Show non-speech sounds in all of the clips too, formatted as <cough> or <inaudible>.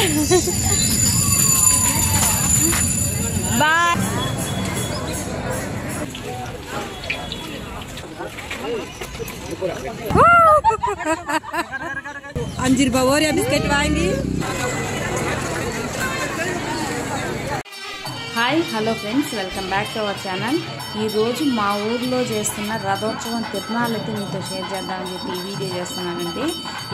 bye <laughs> अंजीर बवोरिया biscuit वाएंगी hi hello friends welcome back to our channel ఈరోజు మా ఊర్లో చేస్తున్న రథోత్సవం తిరునాలు అయితే మీతో షేర్ చేద్దామని చెప్పి ఈ వీడియో చేస్తున్నానండి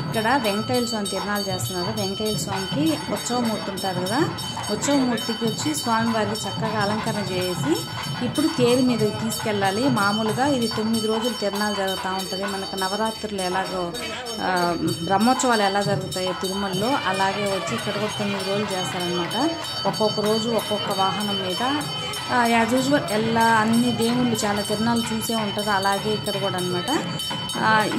ఇక్కడ వెంకయ్య స్వామి తిరునాలు చేస్తున్నారు వెంకయ్య స్వామికి ఉత్సవమూర్తి ఉంటారు కదా ఉత్సవమూర్తికి వచ్చి స్వామివారికి చక్కగా అలంకరణ చేసి ఇప్పుడు తేరు మీద తీసుకెళ్ళాలి మామూలుగా ఇది తొమ్మిది రోజులు తిరునాలు జరుగుతూ ఉంటుంది మనకు నవరాత్రులు ఎలాగో బ్రహ్మోత్సవాలు ఎలా జరుగుతాయో తిరుమలలో అలాగే వచ్చి ఇక్కడ కూడా తొమ్మిది రోజులు చేస్తారనమాట ఒక్కొక్క రోజు ఒక్కొక్క వాహనం మీద యాజ్ యూజువల్ ఎలా అన్ని దేవుళ్ళు చాలా తిరణాలు చూసే ఉంటారు అలాగే ఇక్కడ కూడా అనమాట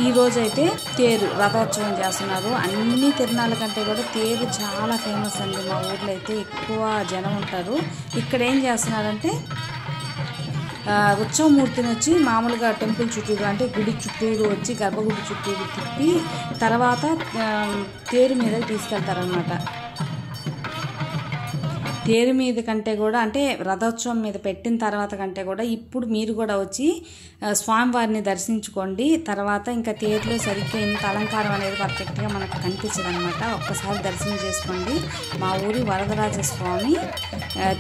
ఈరోజు అయితే తేరు రథోత్సవం చేస్తున్నారు అన్ని తిరణాల కంటే కూడా తేరు చాలా ఫేమస్ అండి మా ఊర్లో అయితే ఎక్కువ జనం ఉంటారు ఇక్కడ ఏం చేస్తున్నారంటే ఉత్సవమూర్తిని వచ్చి మామూలుగా టెంపుల్ చుట్టూరు అంటే గుడి చుట్టూరు వచ్చి గర్భగుడి చుట్టూరు తిప్పి తర్వాత తేరు మీద తీసుకెళ్తారనమాట పేరు మీద కంటే కూడా అంటే రథోత్సవం మీద పెట్టిన తర్వాత కంటే కూడా ఇప్పుడు మీరు కూడా వచ్చి స్వామివారిని దర్శించుకోండి తర్వాత ఇంకా తేరులో సరిగ్గా ఇంత అలంకారం అనేది పర్ఫెక్ట్గా మనకు కనిపించదు అనమాట ఒక్కసారి దర్శనం చేసుకోండి మా ఊరి వరదరాజ స్వామి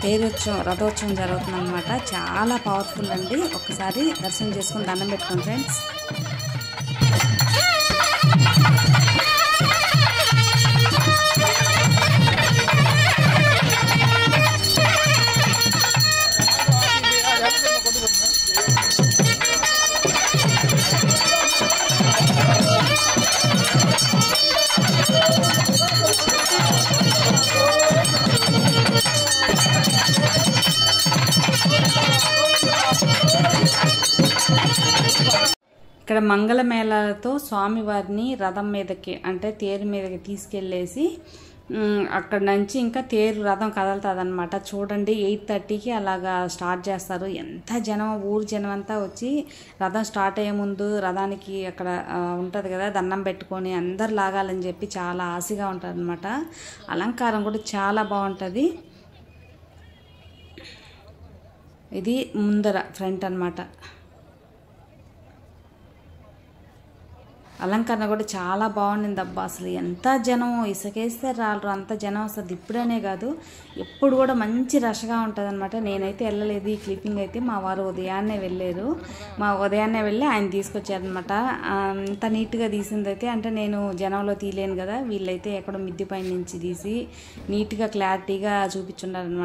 తేరోత్సవం రథోత్సవం జరుగుతుందన్నమాట చాలా పవర్ఫుల్ అండి ఒకసారి దర్శనం చేసుకుని దండం పెట్టుకోండి ఫ్రెండ్స్ మంగళమేళాలతో స్వామివారిని రథం మీదకి అంటే తేరు మీదకి తీసుకెళ్ళేసి అక్కడ నుంచి ఇంకా తేరు రథం కదలుతుందన్నమాట చూడండి ఎయిట్ థర్టీకి అలాగా స్టార్ట్ చేస్తారు ఎంత జనం ఊరు జనం అంతా వచ్చి రథం స్టార్ట్ అయ్యే ముందు రథానికి అక్కడ ఉంటుంది కదా దండం పెట్టుకొని అందరు లాగాలని చెప్పి చాలా ఆశగా ఉంటుంది అనమాట అలంకారం కూడా చాలా బాగుంటుంది ఇది ముందర ఫ్రంట్ అనమాట అలంకరణ కూడా చాలా బాగుంది అబ్బా అసలు ఎంత జనం ఇసుకేస్తే రాలరు అంత జనం అసలు ఇప్పుడనే కాదు ఎప్పుడు కూడా మంచి రష్గా ఉంటుంది అనమాట నేనైతే వెళ్ళలేదు ఈ క్లిప్పింగ్ అయితే మా వారు ఉదయాన్నే వెళ్ళారు మా ఉదయాన్నే వెళ్ళి ఆయన తీసుకొచ్చారనమాట అంత నీట్గా తీసింది అయితే అంటే నేను జనంలో తీయలేను కదా వీళ్ళైతే ఎక్కడో మిద్దిపై నుంచి తీసి నీట్గా క్లారిటీగా చూపించున్నారనమాట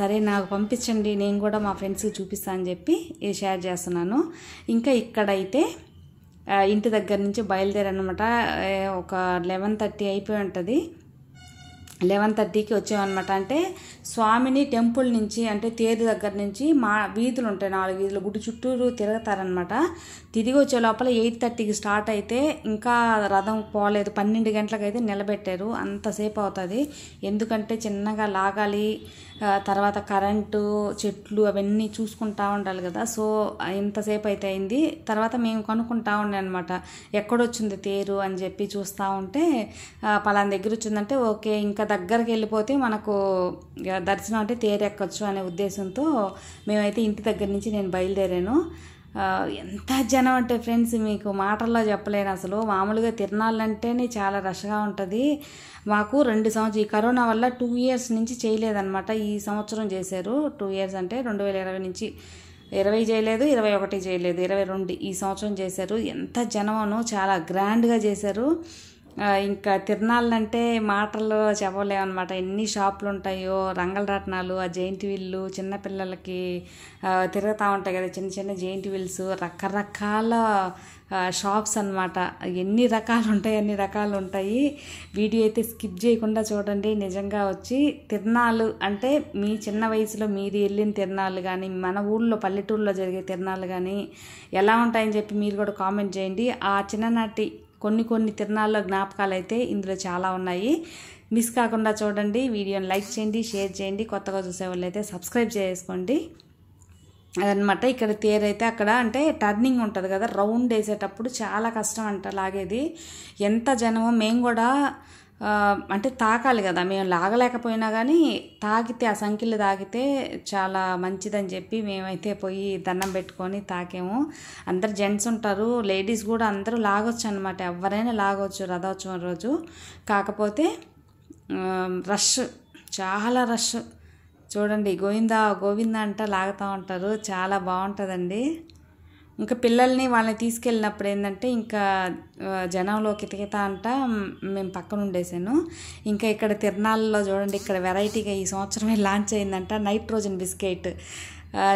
సరే నాకు పంపించండి నేను కూడా మా ఫ్రెండ్స్కి చూపిస్తా అని చెప్పి షేర్ చేస్తున్నాను ఇంకా ఇక్కడైతే ఇంటి దగ్గర నుంచి బయలుదేరనమాట ఒక లెవెన్ థర్టీ అయిపోయి ఉంటుంది లెవెన్ థర్టీకి వచ్చామన్నమాట అంటే స్వామిని టెంపుల్ నుంచి అంటే తేరు దగ్గర నుంచి మా వీధులు ఉంటాయి నాలుగు వీధులు గుడి చుట్టూరు తిరుగుతారనమాట తిరిగి వచ్చే లోపల ఎయిట్ థర్టీకి స్టార్ట్ అయితే ఇంకా రథం పోలేదు పన్నెండు గంటలకు అయితే నిలబెట్టారు అంతసేపు అవుతుంది ఎందుకంటే చిన్నగా లాగాలి తర్వాత కరెంటు చెట్లు అవన్నీ చూసుకుంటా ఉండాలి కదా సో ఇంతసేపు అయితే అయింది తర్వాత మేము కనుక్కుంటా ఉండే అనమాట ఎక్కడొచ్చింది తేరు అని చెప్పి చూస్తూ ఉంటే పలానా దగ్గర వచ్చిందంటే ఓకే ఇంకా దగ్గరికి వెళ్ళిపోతే మనకు దర్శనం అంటే తేరెక్కచ్చు అనే ఉద్దేశంతో మేమైతే ఇంటి దగ్గర నుంచి నేను బయలుదేరాను ఎంత జనం అంటే ఫ్రెండ్స్ మీకు మాటల్లో చెప్పలేను అసలు మామూలుగా తిరణాలంటేనే చాలా రష్గా ఉంటుంది మాకు రెండు సంవత్సరం ఈ కరోనా వల్ల టూ ఇయర్స్ నుంచి చేయలేదన్నమాట ఈ సంవత్సరం చేశారు టూ ఇయర్స్ అంటే రెండు వేల ఇరవై నుంచి ఇరవై చేయలేదు ఇరవై ఒకటి చేయలేదు ఇరవై రెండు ఈ సంవత్సరం చేశారు ఎంత జనమనో చాలా గ్రాండ్గా చేశారు ఇంకా తిరణాలంటే మాటల్లో చెప్పలేమన్నమాట ఎన్ని షాపులు ఉంటాయో రంగలరత్నాలు ఆ జైంట్ వీళ్ళు చిన్నపిల్లలకి తిరుగుతూ ఉంటాయి కదా చిన్న చిన్న జైంట్ వీల్స్ రకరకాల షాప్స్ అనమాట ఎన్ని రకాలు ఉంటాయి అన్ని రకాలు ఉంటాయి వీడియో అయితే స్కిప్ చేయకుండా చూడండి నిజంగా వచ్చి తిరణాలు అంటే మీ చిన్న వయసులో మీరు వెళ్ళిన తిరణాలు కానీ మన ఊళ్ళో పల్లెటూరులో జరిగే తిరణాలు కానీ ఎలా ఉంటాయని చెప్పి మీరు కూడా కామెంట్ చేయండి ఆ చిన్ననాటి కొన్ని కొన్ని తిరణాల్లో జ్ఞాపకాలు అయితే ఇందులో చాలా ఉన్నాయి మిస్ కాకుండా చూడండి వీడియోని లైక్ చేయండి షేర్ చేయండి కొత్తగా చూసే వాళ్ళు అయితే సబ్స్క్రైబ్ చేసుకోండి అదనమాట ఇక్కడ తేరైతే అక్కడ అంటే టర్నింగ్ ఉంటుంది కదా రౌండ్ వేసేటప్పుడు చాలా కష్టం అంట లాగేది ఎంత జనమో మేము కూడా అంటే తాకాలి కదా మేము లాగలేకపోయినా కానీ తాకితే ఆ సంఖ్యలు తాకితే చాలా మంచిదని చెప్పి మేమైతే పోయి దండం పెట్టుకొని తాకేము అందరు జెంట్స్ ఉంటారు లేడీస్ కూడా అందరూ లాగొచ్చు అనమాట ఎవరైనా లాగొచ్చు రథోత్సవం రోజు కాకపోతే రష్ చాలా రష్ చూడండి గోవిందా గోవిందా అంట లాగుతూ ఉంటారు చాలా బాగుంటుందండి ఇంకా పిల్లల్ని వాళ్ళని తీసుకెళ్ళినప్పుడు ఏంటంటే ఇంకా జనంలో కితకిత అంట మేము పక్కన ఉండేసాను ఇంకా ఇక్కడ తిరునాళ్ళలో చూడండి ఇక్కడ వెరైటీగా ఈ సంవత్సరమే లాంచ్ అయిందంట నైట్రోజన్ బిస్కెట్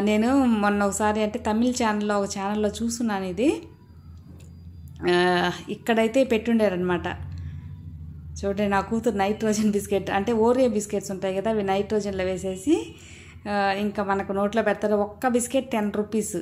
నేను మొన్న ఒకసారి అంటే తమిళ్ ఛానల్లో ఒక ఛానల్లో చూస్తున్నాను ఇది ఇక్కడైతే పెట్టుండారనమాట చూడండి నా కూతురు నైట్రోజన్ బిస్కెట్ అంటే ఓరియో బిస్కెట్స్ ఉంటాయి కదా అవి నైట్రోజన్లో వేసేసి ఇంకా మనకు నోట్లో పెడతారు ఒక్క బిస్కెట్ టెన్ రూపీస్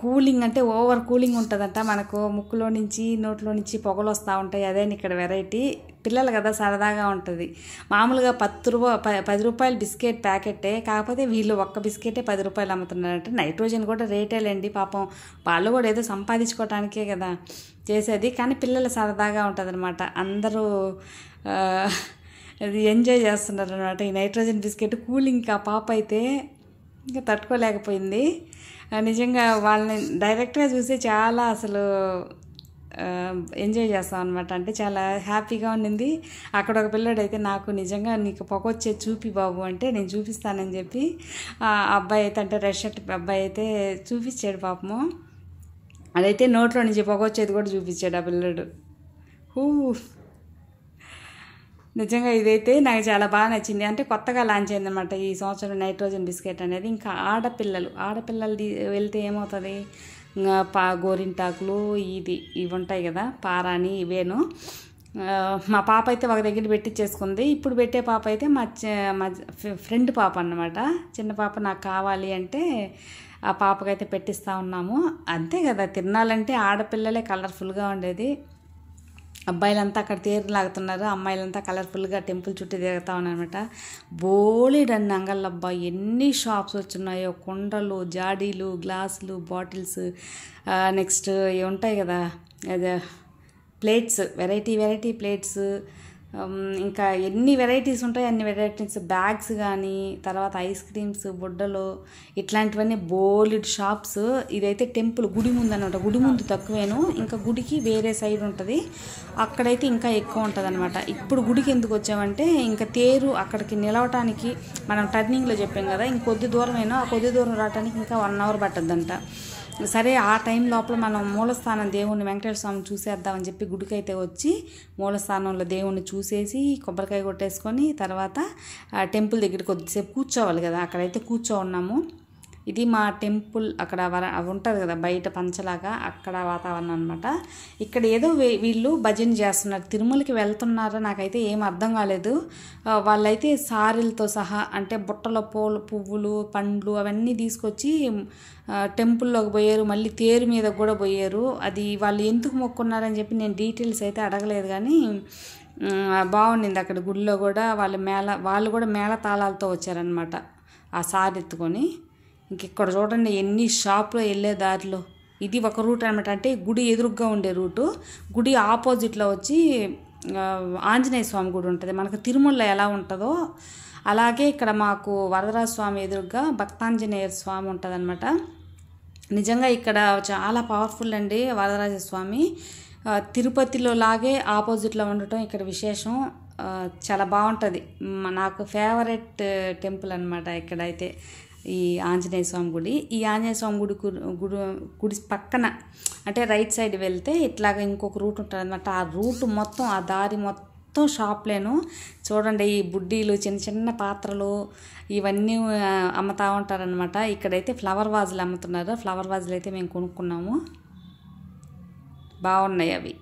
కూలింగ్ అంటే ఓవర్ కూలింగ్ ఉంటుందంట మనకు ముక్కులో నుంచి నోట్లో నుంచి పొగలు వస్తూ ఉంటాయి అదే ఇక్కడ వెరైటీ పిల్లలు కదా సరదాగా ఉంటుంది మామూలుగా పత్తు రూపా పది రూపాయల బిస్కెట్ ప్యాకెటే కాకపోతే వీళ్ళు ఒక్క బిస్కెటే పది రూపాయలు అమ్ముతున్నారంటే నైట్రోజన్ కూడా రేటేలేండి పాపం వాళ్ళు కూడా ఏదో సంపాదించుకోవటానికే కదా చేసేది కానీ పిల్లలు సరదాగా ఉంటుంది అనమాట అందరూ అది ఎంజాయ్ చేస్తున్నారు అనమాట ఈ నైట్రోజన్ బిస్కెట్ కూలింగ్ ఆ పాప అయితే ఇంకా తట్టుకోలేకపోయింది నిజంగా వాళ్ళని డైరెక్ట్గా చూసి చాలా అసలు ఎంజాయ్ చేస్తాం అనమాట అంటే చాలా హ్యాపీగా ఉండింది అక్కడ ఒక పిల్లడు అయితే నాకు నిజంగా నీకు పొగొచ్చే చూపి బాబు అంటే నేను చూపిస్తానని చెప్పి ఆ అబ్బాయి అయితే అంటే రెడ్ అబ్బాయి అయితే చూపించాడు పాపము అదైతే నోట్లో నుంచి పొగొచ్చేది కూడా చూపించాడు ఆ పిల్లడు హూ నిజంగా ఇదైతే నాకు చాలా బాగా నచ్చింది అంటే కొత్తగా లాంచ్ అయిందనమాట ఈ సంవత్సరం నైట్రోజన్ బిస్కెట్ అనేది ఇంకా ఆడపిల్లలు ఆడపిల్లలు వెళ్తే ఏమవుతుంది పా గోరింటాకులు ఇది ఇవి ఉంటాయి కదా పారాని ఇవేను మా పాప అయితే ఒక దగ్గర పెట్టించేసుకుంది ఇప్పుడు పెట్టే పాప అయితే మా మా ఫ్రెండ్ పాప అన్నమాట చిన్న పాప నాకు కావాలి అంటే ఆ పాపకైతే పెట్టిస్తూ ఉన్నాము అంతే కదా తిరణాలంటే ఆడపిల్లలే కలర్ఫుల్గా ఉండేది అబ్బాయిలంతా అక్కడ తేరు లాగుతున్నారు అమ్మాయిలంతా కలర్ఫుల్గా టెంపుల్ చుట్టూ తిరుగుతా ఉన్నారనమాట బోలెడన్ని అంగళ్ళబ్బా ఎన్ని షాప్స్ వచ్చినాయో కుండలు జాడీలు గ్లాసులు బాటిల్స్ నెక్స్ట్ ఉంటాయి కదా అదే ప్లేట్స్ వెరైటీ వెరైటీ ప్లేట్స్ ఇంకా ఎన్ని వెరైటీస్ ఉంటాయి అన్ని వెరైటీస్ బ్యాగ్స్ కానీ తర్వాత ఐస్ క్రీమ్స్ బుడ్డలు ఇట్లాంటివన్నీ బోల్డ్ షాప్స్ ఇదైతే టెంపుల్ గుడి ముందు అనమాట గుడి ముందు తక్కువేను ఇంకా గుడికి వేరే సైడ్ ఉంటుంది అక్కడైతే ఇంకా ఎక్కువ ఉంటుంది అనమాట ఇప్పుడు గుడికి ఎందుకు వచ్చామంటే ఇంకా తేరు అక్కడికి నిలవటానికి మనం టర్నింగ్లో చెప్పాం కదా ఇంకొద్ది దూరమేనో ఆ కొద్ది దూరం రావడానికి ఇంకా వన్ అవర్ పట్టద్దంట సరే ఆ టైం లోపల మనం మూలస్థానం దేవుణ్ణి వెంకటేశ్వర స్వామిని చూసేద్దామని చెప్పి గుడికైతే వచ్చి మూలస్థానంలో దేవుణ్ణి చూసేసి కొబ్బరికాయ కొట్టేసుకొని తర్వాత టెంపుల్ దగ్గర కొద్దిసేపు కూర్చోవాలి కదా అక్కడైతే కూర్చో ఉన్నాము ఇది మా టెంపుల్ అక్కడ ఉంటుంది కదా బయట పంచలాగా అక్కడ వాతావరణం అనమాట ఇక్కడ ఏదో వీళ్ళు భజన చేస్తున్నారు తిరుమలకి వెళ్తున్నారో నాకైతే ఏం అర్థం కాలేదు వాళ్ళైతే సారీలతో సహా అంటే బుట్టల పూలు పువ్వులు పండ్లు అవన్నీ తీసుకొచ్చి టెంపుల్లోకి పోయారు మళ్ళీ తేరు మీద కూడా పోయారు అది వాళ్ళు ఎందుకు మొక్కున్నారని చెప్పి నేను డీటెయిల్స్ అయితే అడగలేదు కానీ బాగుండింది అక్కడ గుడిలో కూడా వాళ్ళు మేళ వాళ్ళు కూడా మేళ తాళాలతో వచ్చారనమాట ఆ సారి ఎత్తుకొని ఇంకెక్కడ చూడండి ఎన్ని షాప్లో వెళ్ళే దారిలో ఇది ఒక రూట్ అనమాట అంటే గుడి ఎదురుగ్గా ఉండే రూటు గుడి ఆపోజిట్లో వచ్చి ఆంజనేయ స్వామి గుడి ఉంటుంది మనకు తిరుమల ఎలా ఉంటుందో అలాగే ఇక్కడ మాకు వరదరాజ స్వామి ఎదురుగా భక్తాంజనేయ స్వామి ఉంటుందన్నమాట నిజంగా ఇక్కడ చాలా పవర్ఫుల్ అండి వరదరాజ స్వామి తిరుపతిలో లాగే ఆపోజిట్లో ఉండటం ఇక్కడ విశేషం చాలా బాగుంటుంది నాకు ఫేవరెట్ టెంపుల్ అనమాట ఇక్కడైతే ఈ ఆంజనేయ స్వామి గుడి ఈ ఆంజనేయ స్వామి గుడి గుడి గుడి పక్కన అంటే రైట్ సైడ్ వెళ్తే ఇట్లాగ ఇంకొక రూట్ ఉంటుంది అనమాట ఆ రూట్ మొత్తం ఆ దారి మొత్తం మొత్తం షాప్లేను చూడండి ఈ బుడ్డీలు చిన్న చిన్న పాత్రలు ఇవన్నీ అమ్ముతూ ఉంటారనమాట ఇక్కడైతే ఫ్లవర్ వాజులు అమ్ముతున్నారు ఫ్లవర్ వాజులు అయితే మేము కొనుక్కున్నాము బాగున్నాయి అవి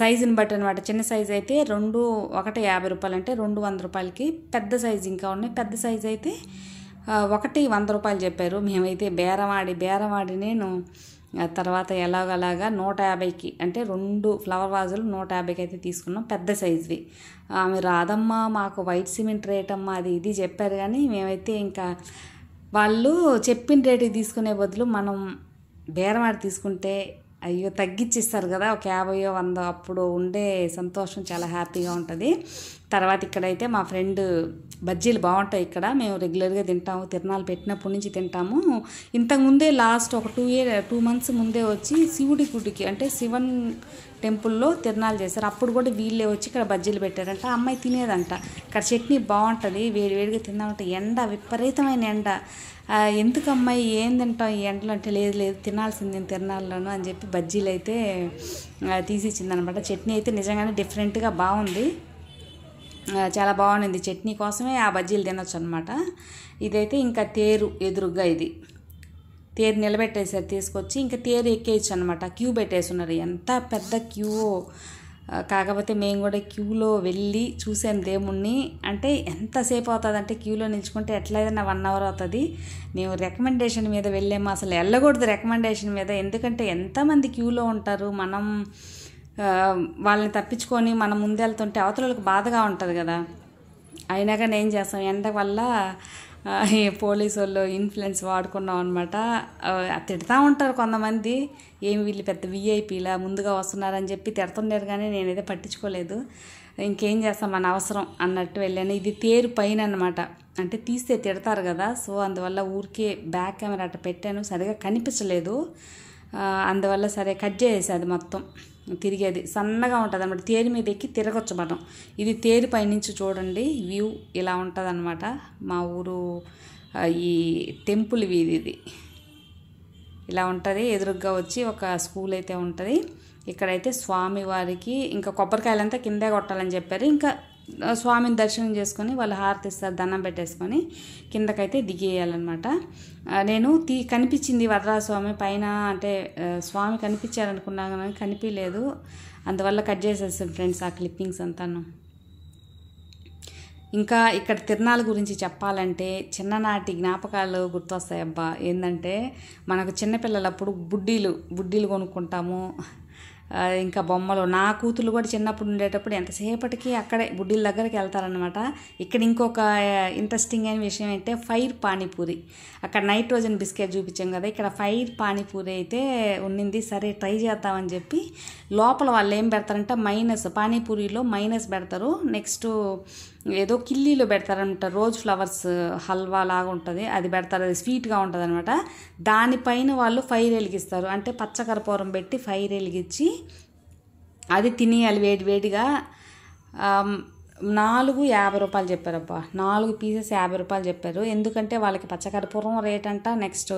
సైజుని బట్టి అనమాట చిన్న సైజు అయితే రెండు ఒకటి యాభై రూపాయలు అంటే రెండు వంద రూపాయలకి పెద్ద సైజు ఇంకా ఉన్నాయి పెద్ద సైజు అయితే ఒకటి వంద రూపాయలు చెప్పారు మేమైతే బేరవాడి బేరవాడి నేను తర్వాత ఎలాగలాగా నూట యాభైకి అంటే రెండు ఫ్లవర్ వాజులు నూట యాభైకి అయితే తీసుకున్నాం పెద్ద సైజువి ఆమె రాదమ్మా మాకు వైట్ సిమెంట్ రేట్ అమ్మ అది ఇది చెప్పారు కానీ మేమైతే ఇంకా వాళ్ళు చెప్పిన రేటు తీసుకునే బదులు మనం బేరవాడి తీసుకుంటే అయ్యో తగ్గించిస్తారు కదా ఒక యాభయో వందో అప్పుడు ఉండే సంతోషం చాలా హ్యాపీగా ఉంటుంది తర్వాత ఇక్కడైతే మా ఫ్రెండ్ బజ్జీలు బాగుంటాయి ఇక్కడ మేము రెగ్యులర్గా తింటాము తిరణాలు పెట్టినప్పటి నుంచి తింటాము ఇంతకుముందే లాస్ట్ ఒక టూ ఇయర్ టూ మంత్స్ ముందే వచ్చి శివుడి గుడికి అంటే శివన్ టెంపుల్లో తిరణాలు చేశారు అప్పుడు కూడా వీళ్ళే వచ్చి ఇక్కడ బజ్జీలు పెట్టారంట అమ్మాయి తినేదంట ఇక్కడ చట్నీ బాగుంటుంది వేడి వేడిగా ఎండ విపరీతమైన ఎండ ఎందుకు అమ్మాయి ఏం తింటాం ఈ ఎండలు అంటే లేదు లేదు తినాల్సింది నేను తిరణాల్లోనూ అని చెప్పి బజ్జీలు అయితే తీసిచ్చిందనమాట చట్నీ అయితే నిజంగానే డిఫరెంట్గా బాగుంది చాలా బాగుండింది చట్నీ కోసమే ఆ బజ్జీలు తినొచ్చు అనమాట ఇదైతే ఇంకా తేరు ఎదురుగా ఇది తేరు నిలబెట్టేశారు తీసుకొచ్చి ఇంకా తేరు ఎక్కేయచ్చు అనమాట క్యూ ఉన్నారు ఎంత పెద్ద క్యూ కాకపోతే మేము కూడా క్యూలో వెళ్ళి చూసాను దేవుణ్ణి అంటే ఎంతసేపు అవుతుంది అంటే క్యూలో నిల్చుకుంటే ఎట్లయినా వన్ అవర్ అవుతుంది మేము రికమెండేషన్ మీద వెళ్ళాము అసలు వెళ్ళకూడదు రికమెండేషన్ మీద ఎందుకంటే ఎంతమంది క్యూలో ఉంటారు మనం వాళ్ళని తప్పించుకొని మనం ముందెళ్తుంటే అవతలలకు బాధగా ఉంటుంది కదా అయినా కానీ ఏం చేస్తాం ఎండ వల్ల పోలీసు వాళ్ళు ఇన్ఫ్లుయెన్స్ వాడుకున్నాం అనమాట తిడతా ఉంటారు కొంతమంది ఏమి వీళ్ళు పెద్ద విఐపీలా ముందుగా వస్తున్నారని చెప్పి తిడుతుండేరు కానీ నేనైతే పట్టించుకోలేదు ఇంకేం చేస్తాం మన అవసరం అన్నట్టు వెళ్ళాను ఇది తేరు పైన అనమాట అంటే తీస్తే తిడతారు కదా సో అందువల్ల ఊరికే బ్యాక్ కెమెరా అట్ట పెట్టాను సరిగా కనిపించలేదు అందువల్ల సరే కట్ చేసేది మొత్తం తిరిగేది సన్నగా ఉంటుంది అనమాట తేరి మీద ఎక్కి తిరగొచ్చు మనం ఇది తేరి పైనుంచి చూడండి వ్యూ ఇలా ఉంటుంది అనమాట మా ఊరు ఈ టెంపుల్ వీధి ఇది ఇలా ఉంటుంది ఎదురుగ్గా వచ్చి ఒక స్కూల్ అయితే ఉంటుంది ఇక్కడైతే స్వామివారికి ఇంకా కొబ్బరికాయలంతా కిందే కొట్టాలని చెప్పారు ఇంకా స్వామిని దర్శనం చేసుకొని వాళ్ళు హారతి ఇస్తారు దండం పెట్టేసుకొని కిందకైతే దిగేయాలన్నమాట నేను తీ కనిపించింది వరరాజస్వామి పైన అంటే స్వామి కనిపించారనుకున్నాను కానీ కనిపించలేదు అందువల్ల కట్ చేసేసాను ఫ్రెండ్స్ ఆ క్లిప్పింగ్స్ అంతాను ఇంకా ఇక్కడ తిరణాల గురించి చెప్పాలంటే చిన్ననాటి జ్ఞాపకాలు గుర్తొస్తాయి అబ్బా ఏంటంటే మనకు చిన్నపిల్లలప్పుడు బుడ్డీలు బుడ్డీలు కొనుక్కుంటాము ఇంకా బొమ్మలు నా కూతురు కూడా చిన్నప్పుడు ఉండేటప్పుడు ఎంతసేపటికి అక్కడే బుడ్డిల దగ్గరికి వెళ్తారనమాట ఇక్కడ ఇంకొక ఇంట్రెస్టింగ్ అయిన విషయం అంటే ఫైర్ పానీపూరి అక్కడ నైట్రోజన్ బిస్కెట్ చూపించాం కదా ఇక్కడ ఫైర్ పానీపూరి అయితే ఉండింది సరే ట్రై చేద్దామని చెప్పి లోపల వాళ్ళు ఏం పెడతారంటే మైనస్ పానీపూరిలో మైనస్ పెడతారు నెక్స్ట్ ఏదో కిల్లీలో పెడతారనమాట రోజ్ ఫ్లవర్స్ హల్వా లాగా ఉంటుంది అది పెడతారు అది స్వీట్గా ఉంటుంది అనమాట దానిపైన వాళ్ళు ఫైర్ వెలిగిస్తారు అంటే పచ్చకరపూరం పెట్టి ఫైర్ వెలిగించి అది తినేయాలి వేడి వేడిగా నాలుగు యాభై రూపాయలు చెప్పారబ్బా నాలుగు పీసెస్ యాభై రూపాయలు చెప్పారు ఎందుకంటే వాళ్ళకి పచ్చకర్పూరం రేట్ అంట నెక్స్ట్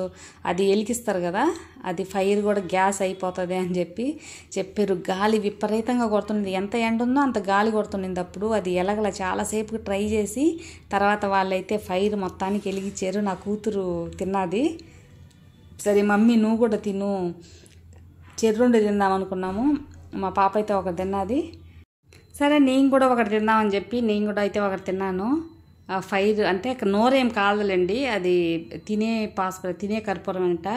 అది ఎలికిస్తారు కదా అది ఫైర్ కూడా గ్యాస్ అయిపోతుంది అని చెప్పి చెప్పారు గాలి విపరీతంగా కొడుతుంది ఎంత ఎండ ఉందో అంత గాలి కొడుతుంది అప్పుడు అది ఎలగల చాలాసేపు ట్రై చేసి తర్వాత వాళ్ళైతే ఫైర్ మొత్తానికి వెలిగించారు నా కూతురు తిన్నది సరే మమ్మీ నువ్వు కూడా తిను చెర్రుండి తిందామనుకున్నాము మా పాప అయితే ఒకటి తిన్నది సరే నేను కూడా ఒకటి తిన్నామని చెప్పి నేను కూడా అయితే ఒకటి తిన్నాను ఫైర్ అంటే నోరేం కాదులేండి అది తినే పాస్ తినే కర్పూరం అంట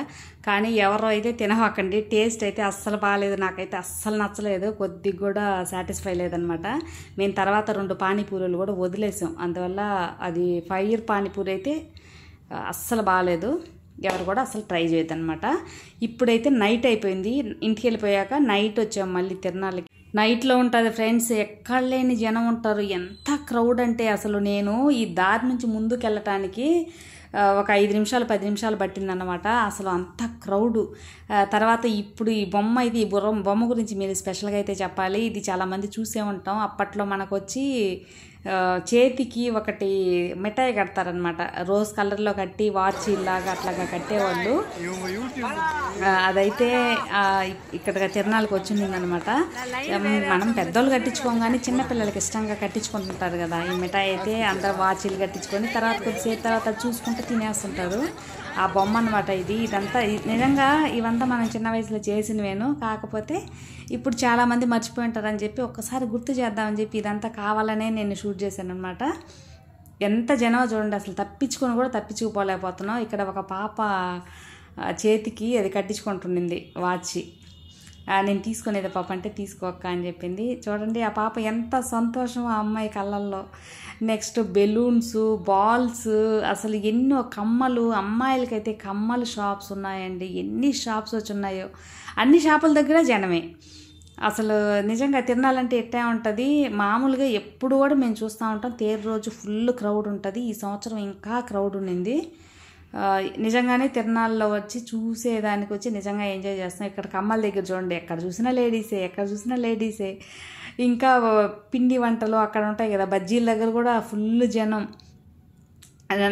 కానీ ఎవరో అయితే తినవకండి టేస్ట్ అయితే అస్సలు బాగాలేదు నాకైతే అస్సలు నచ్చలేదు కొద్దిగా కూడా సాటిస్ఫై లేదనమాట మేము తర్వాత రెండు పానీపూరీలు కూడా వదిలేసాం అందువల్ల అది ఫైర్ పానీపూరి అయితే అస్సలు బాగాలేదు ఎవరు కూడా అసలు ట్రై చేయదనమాట ఇప్పుడైతే నైట్ అయిపోయింది ఇంటికి వెళ్ళిపోయాక నైట్ వచ్చాము మళ్ళీ తిరణాలకి నైట్లో ఉంటుంది ఫ్రెండ్స్ ఎక్కడ లేని జనం ఉంటారు ఎంత క్రౌడ్ అంటే అసలు నేను ఈ దారి నుంచి ముందుకు వెళ్ళటానికి ఒక ఐదు నిమిషాలు పది నిమిషాలు పట్టిందనమాట అసలు అంత క్రౌడ్ తర్వాత ఇప్పుడు ఈ బొమ్మ ఇది ఈ బుర్ర బొమ్మ గురించి మీరు స్పెషల్గా అయితే చెప్పాలి ఇది చాలామంది చూసే ఉంటాం అప్పట్లో మనకు వచ్చి చేతికి ఒకటి మిఠాయి కడతారనమాట రోజ్ కలర్లో కట్టి వాచ్ ఇలాగా అట్లాగా కట్టేవాళ్ళు అదైతే ఇక్కడ తిరణాలకు అనమాట మనం పెద్దోళ్ళు కట్టించుకోం కానీ చిన్నపిల్లలకి ఇష్టంగా కట్టించుకుంటుంటారు కదా ఈ మిఠాయి అయితే అందరు వాచీలు కట్టించుకొని తర్వాత కొద్దిసేపు తర్వాత చూసుకుంటూ తినేస్తుంటారు ఆ బొమ్మ అనమాట ఇది ఇదంతా నిజంగా ఇవంతా మనం చిన్న వయసులో చేసినవేను కాకపోతే ఇప్పుడు చాలామంది మర్చిపోయి ఉంటారని చెప్పి ఒక్కసారి గుర్తు చేద్దామని చెప్పి ఇదంతా కావాలనే నేను షూట్ చేశాను అనమాట ఎంత జనం చూడండి అసలు తప్పించుకొని కూడా తప్పించుకుపోలేకపోతున్నాం ఇక్కడ ఒక పాప చేతికి అది కట్టించుకుంటుండింది వాచి నేను తీసుకునేది పాప అంటే తీసుకోక్క అని చెప్పింది చూడండి ఆ పాప ఎంత సంతోషం ఆ అమ్మాయి కళ్ళల్లో నెక్స్ట్ బెలూన్స్ బాల్స్ అసలు ఎన్నో కమ్మలు అమ్మాయిలకైతే కమ్మలు షాప్స్ ఉన్నాయండి ఎన్ని షాప్స్ వచ్చి ఉన్నాయో అన్ని షాపుల దగ్గర జనమే అసలు నిజంగా తినాలంటే ఎట్టే ఉంటుంది మామూలుగా ఎప్పుడు కూడా మేము చూస్తూ ఉంటాం తేరు రోజు ఫుల్ క్రౌడ్ ఉంటుంది ఈ సంవత్సరం ఇంకా క్రౌడ్ ఉండింది నిజంగానే తిరునాళ్ళలో వచ్చి చూసేదానికి వచ్చి నిజంగా ఎంజాయ్ చేస్తాం ఇక్కడ కమ్మల దగ్గర చూడండి ఎక్కడ చూసినా లేడీసే ఎక్కడ చూసినా లేడీసే ఇంకా పిండి వంటలు అక్కడ ఉంటాయి కదా బజ్జీల దగ్గర కూడా ఫుల్ జనం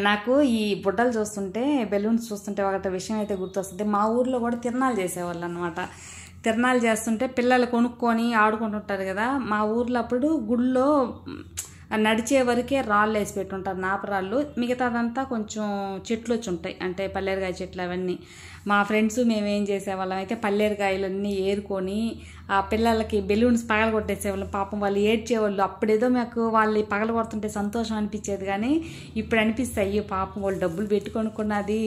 నాకు ఈ బుడ్డలు చూస్తుంటే బెలూన్స్ చూస్తుంటే ఒకటి విషయం అయితే గుర్తొస్తుంది మా ఊర్లో కూడా తిరణాలు చేసేవాళ్ళు అనమాట తిరణాలు చేస్తుంటే పిల్లలు కొనుక్కొని ఆడుకుంటుంటారు కదా మా ఊర్లో అప్పుడు గుళ్ళో నడిచే వరకే రాళ్ళు వేసి పెట్టుంటారు నాపరాళ్ళు మిగతాదంతా కొంచెం చెట్లు వచ్చి ఉంటాయి అంటే పల్లెరుగాయ చెట్లు అవన్నీ మా ఫ్రెండ్స్ మేమేం చేసేవాళ్ళం అయితే పల్లేరుకాయలన్నీ ఏరుకొని ఆ పిల్లలకి బెలూన్స్ పగల కొట్టేసేవాళ్ళం పాపం వాళ్ళు ఏడ్చేవాళ్ళు అప్పుడేదో మాకు వాళ్ళు పగల కొడుతుంటే సంతోషం అనిపించేది కానీ ఇప్పుడు అనిపిస్తాయి పాపం వాళ్ళు డబ్బులు పెట్టుకొనుకున్నది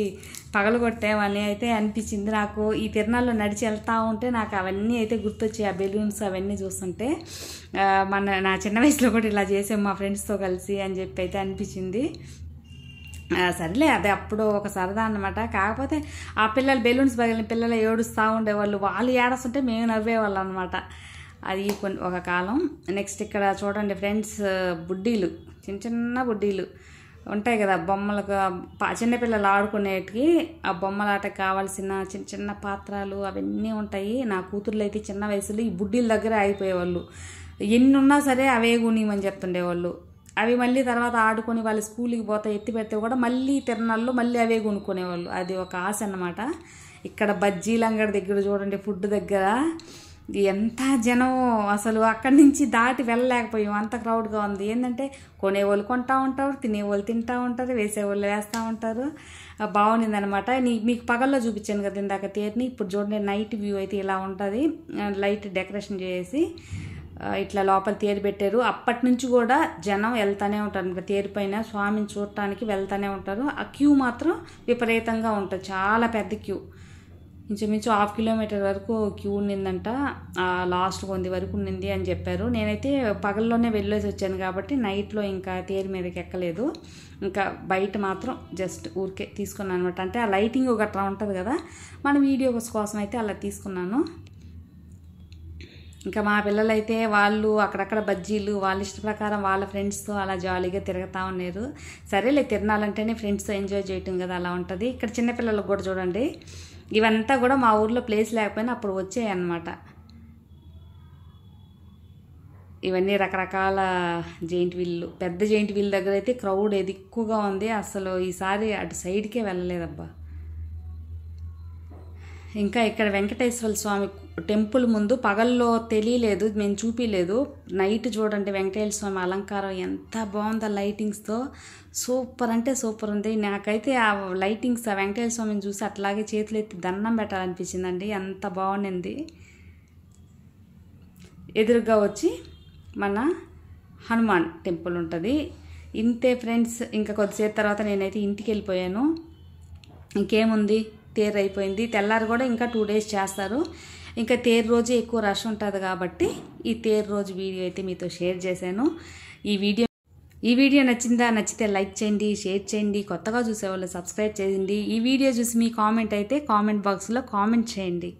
పగల కొట్టామని అయితే అనిపించింది నాకు ఈ తిరణాల్లో నడిచి వెళ్తూ ఉంటే నాకు అవన్నీ అయితే గుర్తొచ్చాయి ఆ బెలూన్స్ అవన్నీ చూస్తుంటే మన నా చిన్న వయసులో కూడా ఇలా చేసాం మా ఫ్రెండ్స్తో కలిసి అని చెప్పి అయితే అనిపించింది సర్లే అదే అప్పుడు ఒక సరదా అనమాట కాకపోతే ఆ పిల్లలు బెలూన్స్ పగిలిన పిల్లలు ఏడుస్తూ ఉండేవాళ్ళు వాళ్ళు ఏడస్తుంటే మేము నవ్వేవాళ్ళు అనమాట అది కొన్ని ఒక కాలం నెక్స్ట్ ఇక్కడ చూడండి ఫ్రెండ్స్ బుడ్డీలు చిన్న చిన్న బుడ్డీలు ఉంటాయి కదా బొమ్మలకు చిన్నపిల్లలు ఆడుకునేటికి ఆ బొమ్మలాటకి కావాల్సిన చిన్న చిన్న పాత్రలు అవన్నీ ఉంటాయి నా కూతుర్లు అయితే చిన్న వయసులో ఈ బుడ్డీల దగ్గర ఆగిపోయేవాళ్ళు ఎన్ని ఉన్నా సరే అవే కొనియమని చెప్తుండేవాళ్ళు అవి మళ్ళీ తర్వాత ఆడుకొని వాళ్ళు స్కూల్కి పోతే ఎత్తి పెడితే కూడా మళ్ళీ తిరణాల్లో మళ్ళీ అవే కొనుక్కునేవాళ్ళు అది ఒక ఆశ అన్నమాట ఇక్కడ బజ్జీల అంగడి దగ్గర చూడండి ఫుడ్ దగ్గర ఎంత జనం అసలు అక్కడి నుంచి దాటి వెళ్ళలేకపోయాం అంత క్రౌడ్గా ఉంది ఏంటంటే కొనేవాళ్ళు కొంటా ఉంటారు తినేవాళ్ళు తింటా ఉంటారు వేసేవాళ్ళు వేస్తూ ఉంటారు అనమాట నీ మీకు పగల్లో చూపించాను కదా ఇందాక తీరిని ఇప్పుడు చూడండి నైట్ వ్యూ అయితే ఇలా ఉంటుంది లైట్ డెకరేషన్ చేసి ఇట్లా లోపల తేరు పెట్టారు అప్పటి నుంచి కూడా జనం వెళ్తూనే ఉంటారు ఇంకా పైన స్వామిని చూడటానికి వెళ్తూనే ఉంటారు ఆ క్యూ మాత్రం విపరీతంగా ఉంటుంది చాలా పెద్ద క్యూ ఇంచుమించు హాఫ్ కిలోమీటర్ వరకు క్యూ ఉండిందంట లాస్ట్ కొంది వరకు ఉండింది అని చెప్పారు నేనైతే పగల్లోనే వెళ్ళేసి వచ్చాను కాబట్టి నైట్లో ఇంకా తేరు మీదకి ఎక్కలేదు ఇంకా బయట మాత్రం జస్ట్ ఊరికే తీసుకున్నాను అనమాట అంటే ఆ లైటింగ్ ఒకట్రా ఉంటుంది కదా మన వీడియోస్ కోసం అయితే అలా తీసుకున్నాను ఇంకా మా పిల్లలైతే వాళ్ళు అక్కడక్కడ బజ్జీలు వాళ్ళ ఇష్ట ప్రకారం వాళ్ళ ఫ్రెండ్స్తో అలా జాలీగా తిరుగుతూ ఉన్నారు సరేలే తిరణాలంటేనే ఫ్రెండ్స్తో ఎంజాయ్ చేయటం కదా అలా ఉంటుంది ఇక్కడ చిన్నపిల్లలకు కూడా చూడండి ఇవంతా కూడా మా ఊర్లో ప్లేస్ లేకపోయినా అప్పుడు అన్నమాట ఇవన్నీ రకరకాల జెయింట్ వీళ్ళు పెద్ద జెయింట్ వీల్ దగ్గర అయితే క్రౌడ్ ఏది ఎక్కువగా ఉంది అసలు ఈసారి అటు సైడ్కే వెళ్ళలేదబ్బా ఇంకా ఇక్కడ వెంకటేశ్వర స్వామి టెంపుల్ ముందు పగల్లో తెలియలేదు మేము చూపించలేదు నైట్ చూడండి వెంకటేశ్వర స్వామి అలంకారం ఎంత బాగుందో లైటింగ్స్తో సూపర్ అంటే సూపర్ ఉంది నాకైతే ఆ లైటింగ్స్ ఆ వెంకటేశ్వర స్వామిని చూసి అట్లాగే చేతులు ఎత్తి దండం పెట్టాలనిపించిందండి ఎంత బాగుండింది ఎదురుగా వచ్చి మన హనుమాన్ టెంపుల్ ఉంటుంది ఇంతే ఫ్రెండ్స్ ఇంకా కొద్దిసేపు తర్వాత నేనైతే ఇంటికి వెళ్ళిపోయాను ఇంకేముంది తేరైపోయింది తెల్లారు కూడా ఇంకా టూ డేస్ చేస్తారు ఇంకా తేరు రోజు ఎక్కువ రష్ ఉంటుంది కాబట్టి ఈ తేరు రోజు వీడియో అయితే మీతో షేర్ చేశాను ఈ వీడియో ఈ వీడియో నచ్చిందా నచ్చితే లైక్ చేయండి షేర్ చేయండి కొత్తగా చూసేవాళ్ళు సబ్స్క్రైబ్ చేయండి ఈ వీడియో చూసి మీ కామెంట్ అయితే కామెంట్ బాక్స్లో కామెంట్ చేయండి